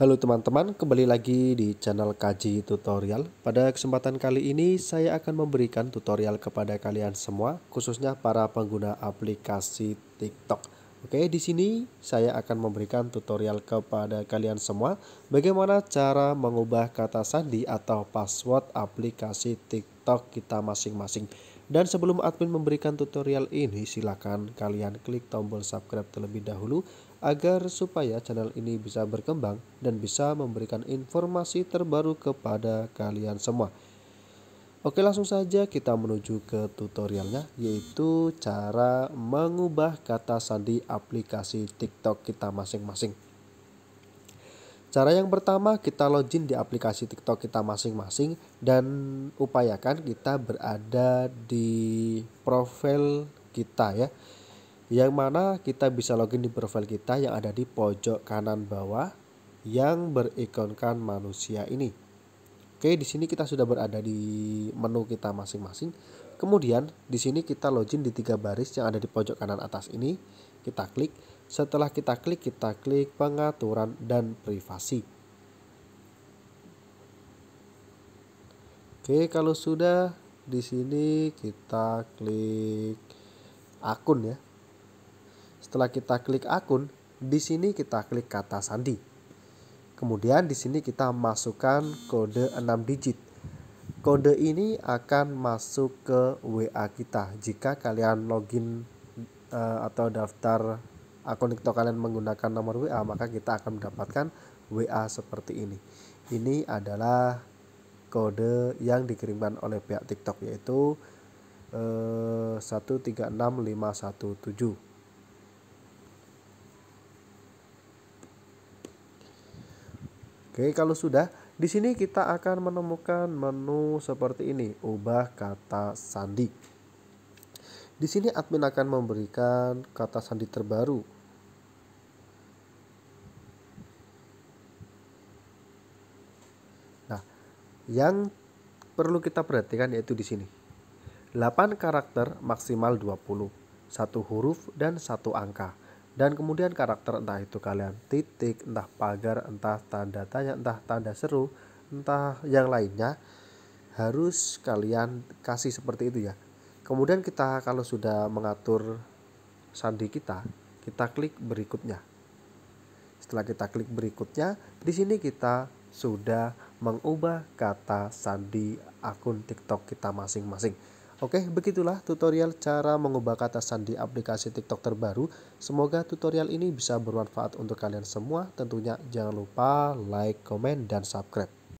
Halo teman-teman, kembali lagi di channel Kaji Tutorial. Pada kesempatan kali ini saya akan memberikan tutorial kepada kalian semua, khususnya para pengguna aplikasi TikTok. Oke, di sini saya akan memberikan tutorial kepada kalian semua bagaimana cara mengubah kata sandi atau password aplikasi TikTok kita masing-masing. Dan sebelum admin memberikan tutorial ini, silakan kalian klik tombol subscribe terlebih dahulu agar supaya channel ini bisa berkembang dan bisa memberikan informasi terbaru kepada kalian semua. Oke langsung saja kita menuju ke tutorialnya yaitu cara mengubah kata sandi aplikasi TikTok kita masing-masing. Cara yang pertama kita login di aplikasi TikTok kita masing-masing dan upayakan kita berada di profil kita ya yang mana kita bisa login di profil kita yang ada di pojok kanan bawah yang berikonkan manusia ini. Oke, di sini kita sudah berada di menu kita masing-masing. Kemudian di sini kita login di tiga baris yang ada di pojok kanan atas ini. Kita klik. Setelah kita klik, kita klik pengaturan dan privasi. Oke, kalau sudah di sini kita klik akun ya. Setelah kita klik akun, di sini kita klik kata sandi. Kemudian di sini kita masukkan kode 6 digit. Kode ini akan masuk ke WA kita jika kalian login uh, atau daftar akun TikTok kalian menggunakan nomor WA, maka kita akan mendapatkan WA seperti ini. Ini adalah kode yang dikirimkan oleh pihak TikTok yaitu eh, uh, 136517. Oke, kalau sudah, di sini kita akan menemukan menu seperti ini, ubah kata sandi. Di sini admin akan memberikan kata sandi terbaru. Nah, yang perlu kita perhatikan yaitu di sini. 8 karakter maksimal 20, satu huruf dan satu angka dan kemudian karakter entah itu kalian titik, entah pagar, entah tanda tanya, entah tanda seru, entah yang lainnya harus kalian kasih seperti itu ya. Kemudian kita kalau sudah mengatur sandi kita, kita klik berikutnya. Setelah kita klik berikutnya, di sini kita sudah mengubah kata sandi akun TikTok kita masing-masing. Oke, begitulah tutorial cara mengubah kata sandi aplikasi TikTok terbaru. Semoga tutorial ini bisa bermanfaat untuk kalian semua. Tentunya jangan lupa like, komen, dan subscribe.